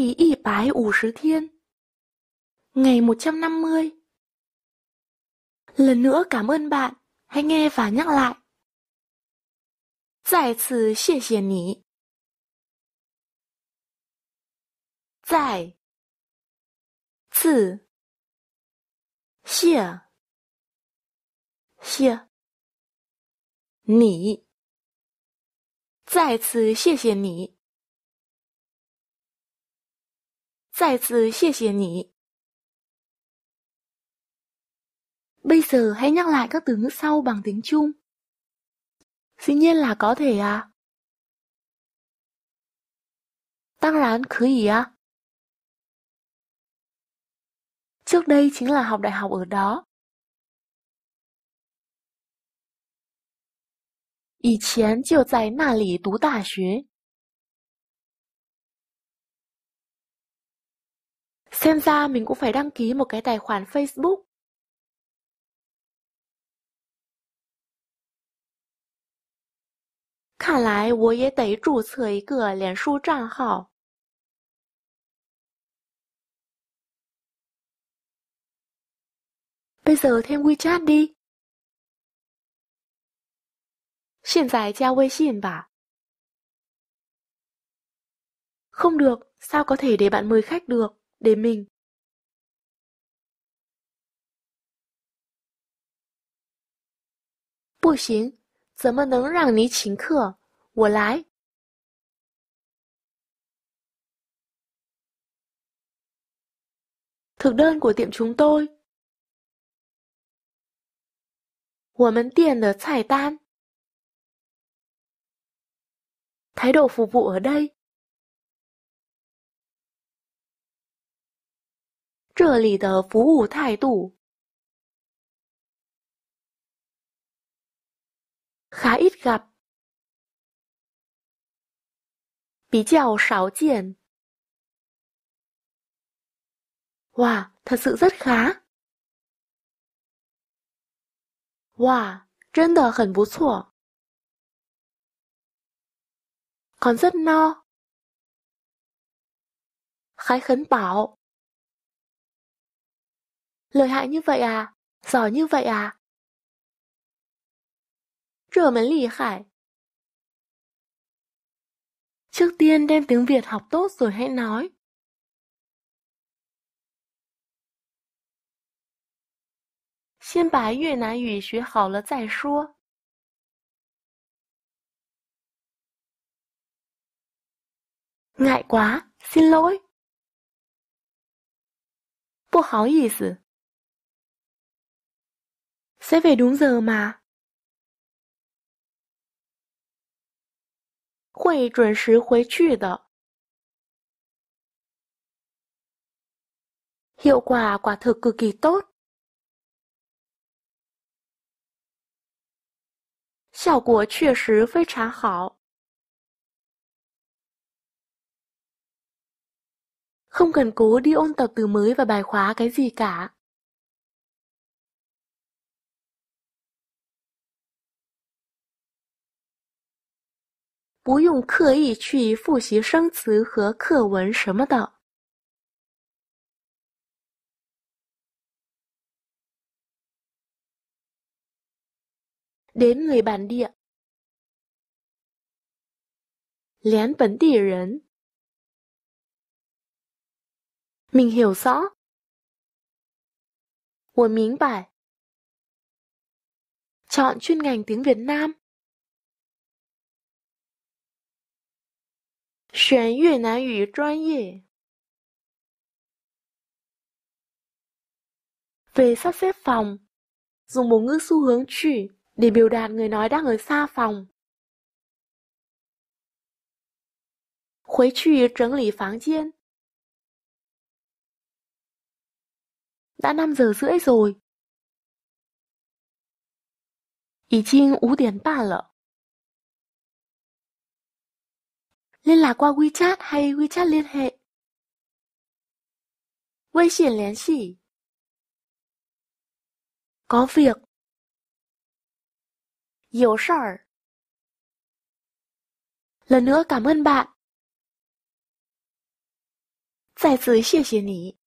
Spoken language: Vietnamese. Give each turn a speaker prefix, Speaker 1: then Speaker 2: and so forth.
Speaker 1: bái ủ sứ thiên 第一百五十天 Ngày 150 Lần nữa cảm ơn bạn, hãy nghe và nhắc lại. 再次谢谢你。再次谢谢你。再次谢谢你。再次谢谢你。Bây giờ hãy nhắc lại các từ ngữ sau bằng tiếng Trung. Dĩ nhiên là có thể à. Tăng rán cứ gì à? Trước đây chính là học đại học ở đó. Ý chén chiều tại nà lì tú tà xuế. Xem ra mình cũng phải đăng ký một cái tài khoản Facebook. tôi cũng phải một Facebook 看来我也得注册一个脸书账号。bây giờ thêm WeChat đi. 现在加微信吧。Không được, sao có thể để bạn mời khách được? để mình Bù xính, zǎ mè nèng ràng nǐ qǐng kè, wǒ lái. Thực đơn của tiệm chúng tôi. Wǒ mèn tiền de cải tan. Thái độ phục vụ ở đây 这里的服务态度 khá ít gặp sáo 比较少见 Wow, thật sự rất khá. Wow, 真的很不错. Còn rất no. Khái khấn bảo lợi hại như vậy à, giỏi như vậy à. 热门厉害 Trước tiên đem tiếng Việt học tốt rồi hãy nói. Xin bái Việt Nam ngữ 学好了再说. Ngại quá, xin lỗi. 不好意思。sẽ về đúng giờ mà. mà 会准时回去的。Hiệu quả quả thực cực kỳ tốt. Hiệu quả 确实非常好. Không cần cố đi ôn tập từ mới và bài khóa cái gì cả. 不用刻意去复习生词和课文什么的。đến người bản địa，连本地人。mình hiểu sao？我明白。chọn chuyên ngành tiếng Việt Nam。选越南语专业 Về sắp xếp phòng Dùng một ngữ xu hướng chỉ để biểu đạt người nói đang ở xa phòng. Khuấy Đã 5 giờ rưỡi rồi. 已经五点半了。liên lạc qua WeChat hay WeChat liên hệ. 微信联系 Có việc 有事儿 Lần nữa cảm ơn bạn 再次谢谢你